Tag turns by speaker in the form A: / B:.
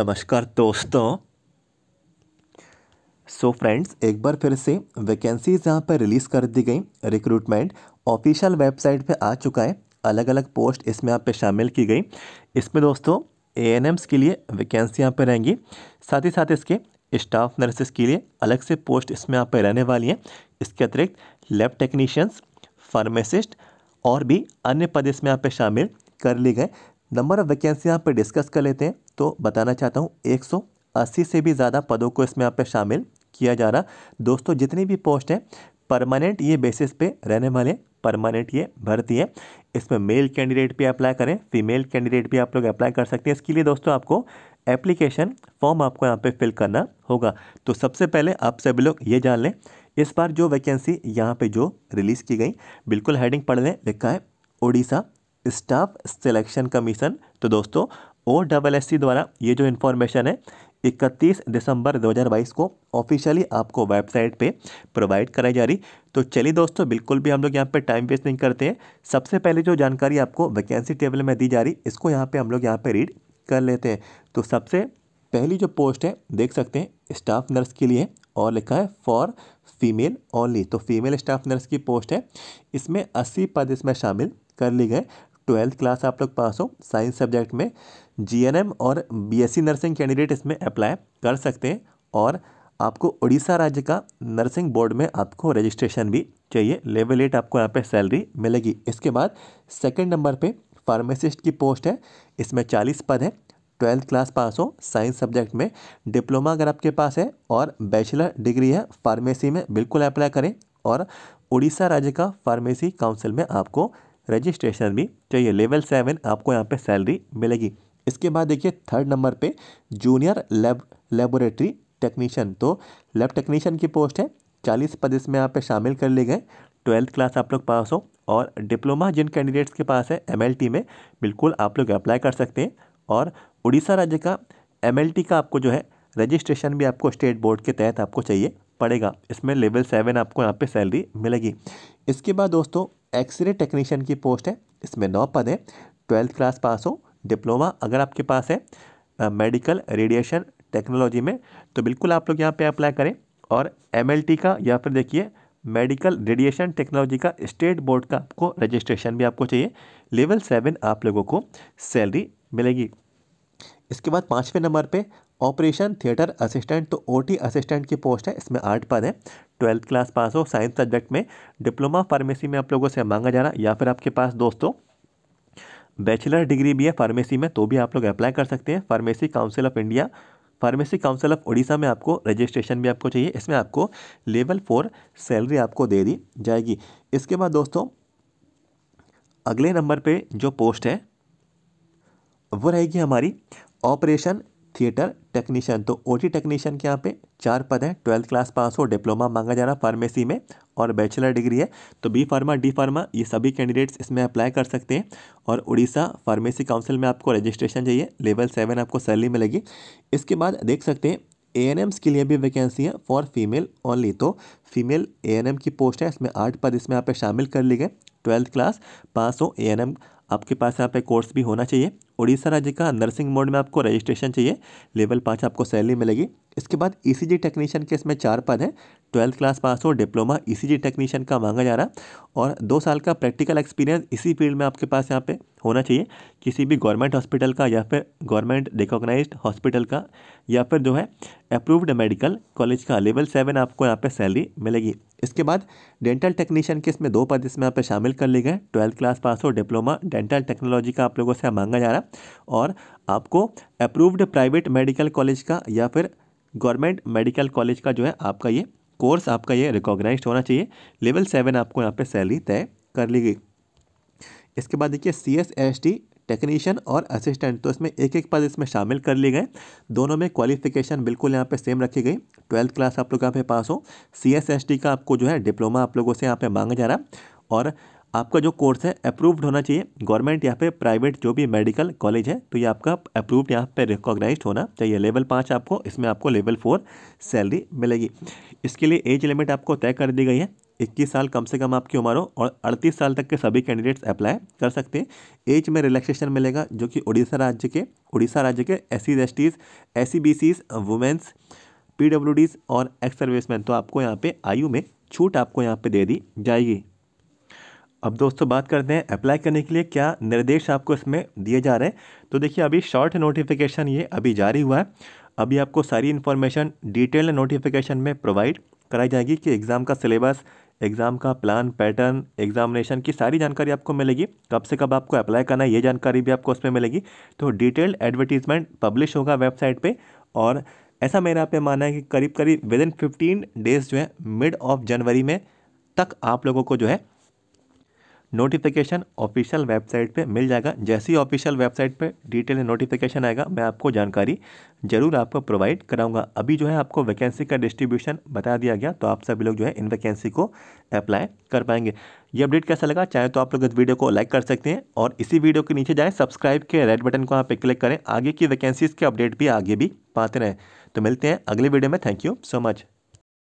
A: नमस्कार दोस्तों सो so friends एक बार फिर से वैकेंसीज यहाँ पर रिलीज़ कर दी गई रिक्रूटमेंट ऑफिशियल वेबसाइट पे आ चुका है अलग अलग पोस्ट इसमें यहाँ पे शामिल की गई इसमें दोस्तों ए एन एम्स के लिए वैकेंसी यहाँ पर रहेंगी साथ ही साथ इसके स्टाफ नर्सेस के लिए अलग से पोस्ट इसमें यहाँ पर रहने वाली हैं इसके अतिरिक्त लैब टेक्नीशियंस फार्मेसिस्ट और भी अन्य पद इसमें यहाँ पर शामिल कर लिए गए नंबर ऑफ वैकेंसी यहाँ पर डिस्कस कर लेते हैं तो बताना चाहता हूँ 180 से भी ज़्यादा पदों को इसमें यहाँ पे शामिल किया जा रहा दोस्तों जितनी भी पोस्ट हैं परमानेंट ये बेसिस पे रहने वाले परमानेंट ये भर्ती है इसमें मेल कैंडिडेट भी अप्लाई करें फीमेल कैंडिडेट भी आप लोग अप्लाई कर सकते हैं इसके लिए दोस्तों आपको एप्लीकेशन फॉर्म आपको यहाँ पे फिल करना होगा तो सबसे पहले आप सभी लोग ये जान लें इस बार जो वैकेंसी यहाँ पे जो रिलीज़ की गई बिल्कुल हेडिंग पढ़ लें लिखा है उड़ीसा स्टाफ सिलेक्शन कमीशन तो दोस्तों ओ डबल एस सी द्वारा ये जो इन्फॉर्मेशन है 31 दिसंबर 2022 को ऑफिशियली आपको वेबसाइट पे प्रोवाइड कराई जा रही तो चलिए दोस्तों बिल्कुल भी हम लोग यहाँ पे टाइम वेस्ट नहीं करते हैं सबसे पहले जो जानकारी आपको वैकेंसी टेबल में दी जा रही इसको यहाँ पे हम लोग यहाँ पे रीड कर लेते हैं तो सबसे पहली जो पोस्ट है देख सकते हैं स्टाफ नर्स के लिए और लिखा है फॉर फीमेल ओनली तो फीमेल स्टाफ नर्स की पोस्ट है इसमें अस्सी पद इसमें शामिल कर लिए गए ट्वेल्थ क्लास आप लोग पास हो साइंस सब्जेक्ट में जीएनएम और बीएससी नर्सिंग कैंडिडेट इसमें अप्लाई कर सकते हैं और आपको उड़ीसा राज्य का नर्सिंग बोर्ड में आपको रजिस्ट्रेशन भी चाहिए लेवल एट आपको यहाँ पे सैलरी मिलेगी इसके बाद सेकंड नंबर पे फार्मेसिस्ट की पोस्ट है इसमें चालीस पद है ट्वेल्थ क्लास पास हो साइंस सब्जेक्ट में डिप्लोमा अगर आपके पास है और बैचलर डिग्री है फार्मेसी में बिल्कुल अप्लाई करें और उड़ीसा राज्य का फार्मेसी काउंसिल में आपको रजिस्ट्रेशन भी चाहिए लेवल सेवन आपको यहाँ पे सैलरी मिलेगी इसके बाद देखिए थर्ड नंबर पे जूनियर लैब लेबोरेटरी टेक्नीशियन तो लैब टेक्नीशियन की पोस्ट है चालीस पद इसमें यहाँ पे शामिल कर लिए गए ट्वेल्थ क्लास आप लोग पास हो और डिप्लोमा जिन कैंडिडेट्स के पास है एम में बिल्कुल आप लोग अप्लाई कर सकते हैं और उड़ीसा राज्य का एम का आपको जो है रजिस्ट्रेशन भी आपको स्टेट बोर्ड के तहत आपको चाहिए पड़ेगा इसमें लेवल सेवन आपको यहाँ पे सैलरी मिलेगी इसके बाद दोस्तों एक्सरे टेक्नीशियन की पोस्ट है इसमें नौ पद है ट्वेल्थ क्लास पास हो डिप्लोमा अगर आपके पास है मेडिकल रेडिएशन टेक्नोलॉजी में तो बिल्कुल आप लोग यहाँ पे अप्लाई करें और एम का या फिर देखिए मेडिकल रेडिएशन टेक्नोलॉजी का स्टेट बोर्ड का आपको रजिस्ट्रेशन भी आपको चाहिए लेवल सेवन आप लोगों को सैलरी मिलेगी इसके बाद पाँचवें नंबर पे ऑपरेशन थिएटर असिस्टेंट तो ओटी असिस्टेंट की पोस्ट है इसमें आठ पद है ट्वेल्थ क्लास पास हो साइंस सब्जेक्ट में डिप्लोमा फार्मेसी में आप लोगों से मांगा जा रहा या फिर आपके पास दोस्तों बैचलर डिग्री भी है फार्मेसी में तो भी आप लोग अप्लाई कर सकते हैं pharmacy council of India pharmacy council of Orissa में आपको रजिस्ट्रेशन भी आपको चाहिए इसमें आपको लेवल फोर सैलरी आपको दे दी जाएगी इसके बाद दोस्तों अगले नंबर पे जो पोस्ट है वो रहेगी हमारी ऑपरेशन थिएटर टेक्नीशियन तो ओ टेक्नीशियन के यहाँ पे चार पद हैं ट्वेल्थ क्लास पास हो डिप्लोमा मांगा जा रहा फार्मेसी में और बैचलर डिग्री है तो बी फार्मा डी फार्मा ये सभी कैंडिडेट्स इसमें अप्लाई कर सकते हैं और उड़ीसा फार्मेसी काउंसिल में आपको रजिस्ट्रेशन चाहिए लेवल सेवन आपको सैलरी मिलेगी इसके बाद देख सकते हैं ए एन एम्स के लिए भी वैकेंसी है फॉर फीमेल ओनली तो फीमेल ए एन एम की पोस्ट है इसमें आठ पद इसमें यहाँ पे शामिल कर लिए गए ट्वेल्थ क्लास पास हो ए आपके पास यहाँ पे कोर्स भी होना चाहिए उड़ीसा राज्य का नर्सिंग मोड में आपको रजिस्ट्रेशन चाहिए लेवल पाँच आपको सैलरी मिलेगी इसके बाद ईसीजी e टेक्नीशियन के इसमें चार पद हैं ट्वेल्थ क्लास पास हो डिप्लोमा ईसीजी टेक्नीशियन का मांगा जा रहा और दो साल का प्रैक्टिकल एक्सपीरियंस इसी फील्ड में आपके पास यहाँ पे होना चाहिए किसी भी गवर्नमेंट हॉस्पिटल का या फिर गवर्नमेंट रिकोगनाइज हॉस्पिटल का या फिर जो है अप्रूव्ड मेडिकल कॉलेज का लेवल सेवन आपको यहाँ पर सैलरी मिलेगी इसके बाद डेंटल टेक्नीशियन के इसमें दो पद इसमें यहाँ पर शामिल कर लिए गए ट्वेल्थ क्लास पास हो डिप्लोमा डेंटल टेक्नोलॉजी का आप लोगों से मांगा जा रहा और आपको अप्रूव्ड प्राइवेट मेडिकल कॉलेज का या फिर गवर्नमेंट मेडिकल कॉलेज का जो है आपका ये कोर्स आपका ये रिकॉग्नाइज होना चाहिए लेवल सेवन आपको यहाँ पे सैलरी तय कर ली गई इसके बाद देखिए C S S T technician और असिस्टेंट तो इसमें एक एक पद इसमें शामिल कर लिए गए दोनों में क्वालिफिकेशन बिल्कुल यहाँ पे सेम रखी गई ट्वेल्थ क्लास आप लोग यहाँ पे पास हो सी एस एस टी का आपको जो है डिप्लोमा आप लोगों से यहाँ पे मांगा जा रहा और आपका जो कोर्स है अप्रूव्ड होना चाहिए गवर्नमेंट यहाँ पे प्राइवेट जो भी मेडिकल कॉलेज है तो ये आपका अप्रूव्ड यहाँ पे रिकॉग्नाइज होना चाहिए लेवल पाँच आपको इसमें आपको लेवल फोर सैलरी मिलेगी इसके लिए एज लिमिट आपको तय कर दी गई है इक्कीस साल कम से कम आपकी उम्र हो और अड़तीस साल तक के सभी कैंडिडेट्स अप्लाई कर सकते हैं एज में रिलैक्सेशन मिलेगा जो कि उड़ीसा राज्य के उड़ीसा राज्य के S C S Ts S C B Cs women's P W डीज और एक्स सर्विसमैन तो आपको यहाँ पे आयु में छूट आपको यहाँ पे दे दी जाएगी अब दोस्तों बात करते हैं अप्लाई करने के लिए क्या निर्देश आपको इसमें दिए जा रहे हैं तो देखिए अभी शॉर्ट नोटिफिकेशन ये अभी जारी हुआ है अभी आपको सारी इन्फॉर्मेशन डिटेल नोटिफिकेशन में प्रोवाइड कराई जाएगी कि एग्ज़ाम का सिलेबस एग्ज़ाम का प्लान पैटर्न एग्जामिनेशन की सारी जानकारी आपको मिलेगी कब से कब आपको अप्लाई करना है ये जानकारी भी आपको उसमें मिलेगी तो डिटेल्ड एडवर्टीजमेंट पब्लिश होगा वेबसाइट पे और ऐसा मेरा पे मानना है कि करीब करीब विद इन फिफ्टीन डेज़ जो है मिड ऑफ जनवरी में तक आप लोगों को जो है नोटिफिकेशन ऑफिशियल वेबसाइट पे मिल जाएगा जैसी ऑफिशियल वेबसाइट पे डिटेल नोटिफिकेशन आएगा मैं आपको जानकारी जरूर आपको प्रोवाइड कराऊंगा अभी जो है आपको वैकेंसी का डिस्ट्रीब्यूशन बता दिया गया तो आप सभी लोग जो है इन वैकेंसी को अप्लाई कर पाएंगे ये अपडेट कैसा लगा चाहे तो आप लोग इस वीडियो को लाइक कर सकते हैं और इसी वीडियो के नीचे जाएँ सब्सक्राइब के रेड बटन को यहाँ पर क्लिक करें आगे की वैकेंसीज़ के अपडेट भी आगे भी पाते रहें तो मिलते हैं अगले वीडियो में थैंक यू सो मच